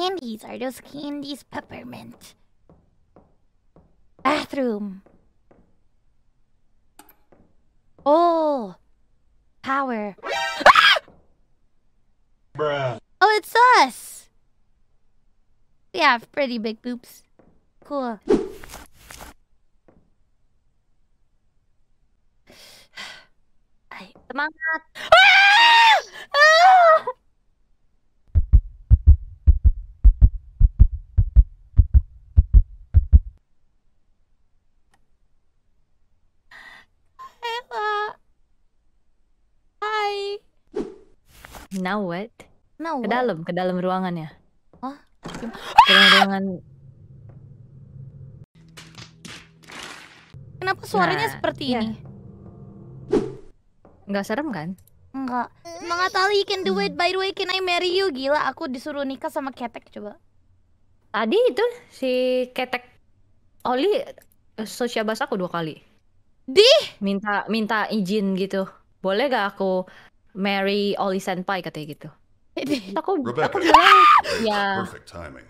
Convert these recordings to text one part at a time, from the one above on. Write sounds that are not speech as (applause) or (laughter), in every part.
candies? Are those candies peppermint? Bathroom. Oh. Power. Bruh. Oh, it's us. We have pretty big boobs. Cool. Semangat! (sighs) Now what? Now what? Ke dalam, ke dalam ruangan ya. Oh, ke dalam ruangan. Kenapa suaranya nah, seperti iya. ini? Nggak serem kan? Enggak. Mengatali you can do it. By the way, can I marry you? Gila, aku disuruh nikah sama Ketek coba. Tadi itu si Ketek Oli eh, sosial bahasa aku dua kali. Di? Minta minta izin gitu. Boleh gak aku Mary Oli Senpai katanya gitu. (laughs) aku, Rebecca, aku bilang, (laughs) ya. Perfect timing.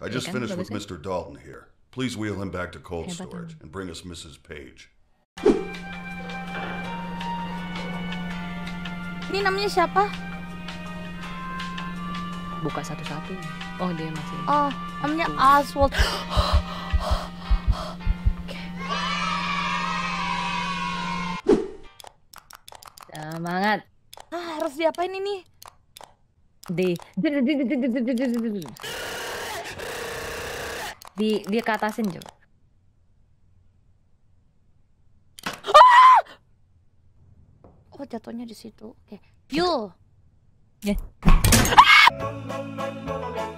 I iya just ya kan, finished with ya. Mr. Dalton here. Please wheel him back to cold Hebat storage and bring us Mrs. Page. Ini namanya siapa? Buka satu-satu. Oh, dia masih. Oh, namanya Oswald. (gasps) Semangat harus diapain ini? Di di dia di di coba. di Oh jatuhnya di situ. di di di di di